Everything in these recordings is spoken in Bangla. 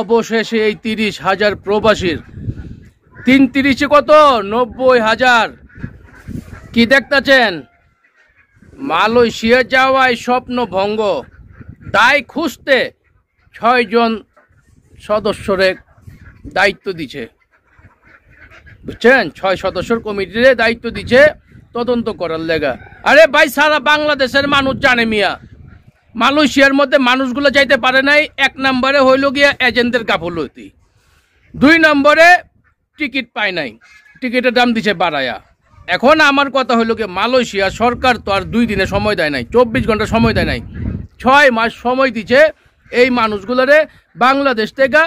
অবশেষে এই তিরিশ হাজার প্রবাসীর তিন তিরিশে কত নব্বই হাজার কি দেখতেছেন মালয়েশিয়া যাওয়ায় স্বপ্ন ভঙ্গ দায় খুঁজতে ছয়জন সদস্যরে দায়িত্ব দিছে বুঝছেন ছয় সদস্যর কমিটিরে দায়িত্ব দিছে তদন্ত করার লেগা আরে ভাই সারা বাংলাদেশের মানুষ জানে মিয়া মালয়েশিয়ার মধ্যে মানুষগুলো যাইতে পারে নাই এক নম্বরে হইল গিয়া এজেন্টদের গাফলতি দুই নম্বরে টিকিট পায় নাই টিকিটের দাম দিছে বাড়ায়া এখন আমার কথা হইল কি মালয়েশিয়া সরকার তো আর দুই দিনে সময় দেয় নাই চব্বিশ ঘন্টা সময় দেয় নাই ছয় মাস সময় দিছে এই মানুষগুলোরে বাংলাদেশ থেকে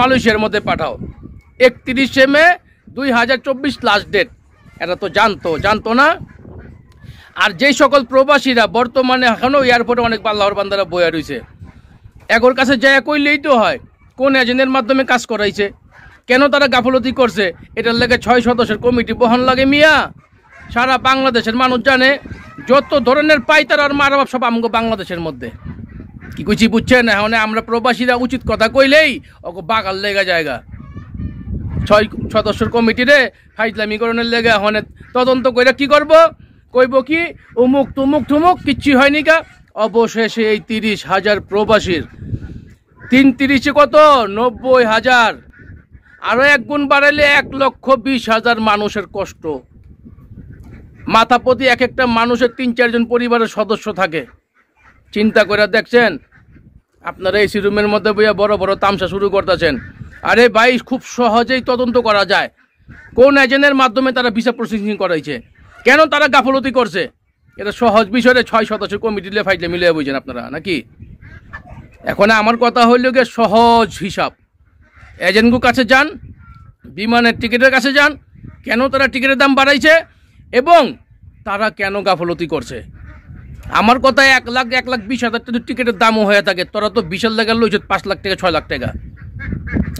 মালয়েশিয়ার মধ্যে পাঠাও একত্রিশে মে দুই হাজার চব্বিশ লাস্ট ডেট এটা তো জানতো জানতো না আর যেই সকল প্রবাসীরা বর্তমানে এখনও এয়ারপোর্টে অনেক পাল্লাহর বান্দারা বয়ে রয়েছে একর কাছে যাইয়া কইলেই তো হয় কোন এজেন্টের মাধ্যমে কাজ করাইছে কেন তারা গাফলতি করছে এটার লেগে ছয় সদস্যের কমিটি বহন লাগে মিয়া সারা বাংলাদেশের মানুষ জানে যত ধরনের পাইতার আর মারা সব আমগো বাংলাদেশের মধ্যে কি কুচি বুঝছেন এখন আমরা প্রবাসীরা উচিত কথা কইলেই ওকে বাগাল লেগা জায়গা ছয় সদস্যের কমিটিরে ফাইজলামিকরণের লেগে এখন তদন্ত করে কি করবো কইব কি উমুক তুমুক থমুক কিচ্ছু হয়নি কা অবশেষে এই তিরিশ হাজার প্রবাসীর তিন তিরিশে কত নব্বই হাজার আরও এক গুণ বাড়াইলে এক লক্ষ বিশ হাজার মানুষের কষ্ট মাথা প্রতি এক একটা মানুষের তিন চারজন পরিবারের সদস্য থাকে চিন্তা করে দেখছেন আপনারা এসি রুমের মধ্যে বইয়া বড় বড় তামসা শুরু করতেছেন আরে ভাই খুব সহজেই তদন্ত করা যায় কোন এজেন্টের মাধ্যমে তারা ভিসা প্রসেসিং করাইছে কেন তারা গাফলতি করছে এটা সহজ বিষয়ে ছয় সদস্য কমিটি ফাইলে মিলিয়ে বুঝছেন আপনারা নাকি এখন আমার কথা হইল গিয়ে সহজ হিসাব এজেন্টগু কাছে যান বিমানের টিকিটের কাছে যান কেন তারা টিকিটের দাম বাড়াইছে এবং তারা কেন গাফলতি করছে আমার কথা এক লাখ এক লাখ বিশ হাজার টাকা টিকিটের দামও হয়ে থাকে তোরা তো বিশাল টাকা লইছে পাঁচ লাখ টাকা ছয় লাখ টাকা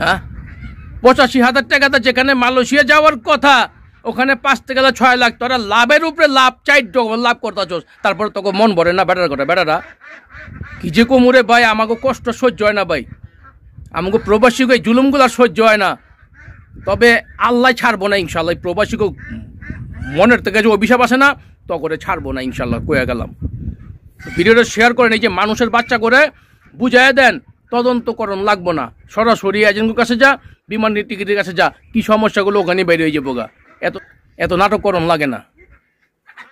হ্যাঁ পঁচাশি হাজার তো যেখানে মালয়েশিয়া যাওয়ার কথা ওখানে পাঁচ থেকে ছয় লাখ তোরা লাভের উপরে লাভ চাই লাভ করতে চোস তারপরে তোকে মন ভরে না বেটার করে বেটারা কি যে কোমরে ভাই আমাকে কষ্ট সহ্য হয় না ভাই আমাকে প্রবাসীকে জুলুমগুলো সহ্য হয় না তবে আল্লাহ ছাড়বো না ইনশাল্লাহ প্রবাসীকে মনের থেকে যে অভিশাপ আসে না তো করে ছাড়বো না ইনশাল্লাহ কয়ে গেলাম ভিডিওটা শেয়ার করেন এই যে মানুষের বাচ্চা করে বুঝাই দেন তদন্তকরণ লাগবো না সরাসরি এজেন্টের কাছে যা বিমান টিকিটের কাছে যা কি সমস্যাগুলো ওখানে বেরিয়ে যাবো গা এত এত নাটক করন লাগে না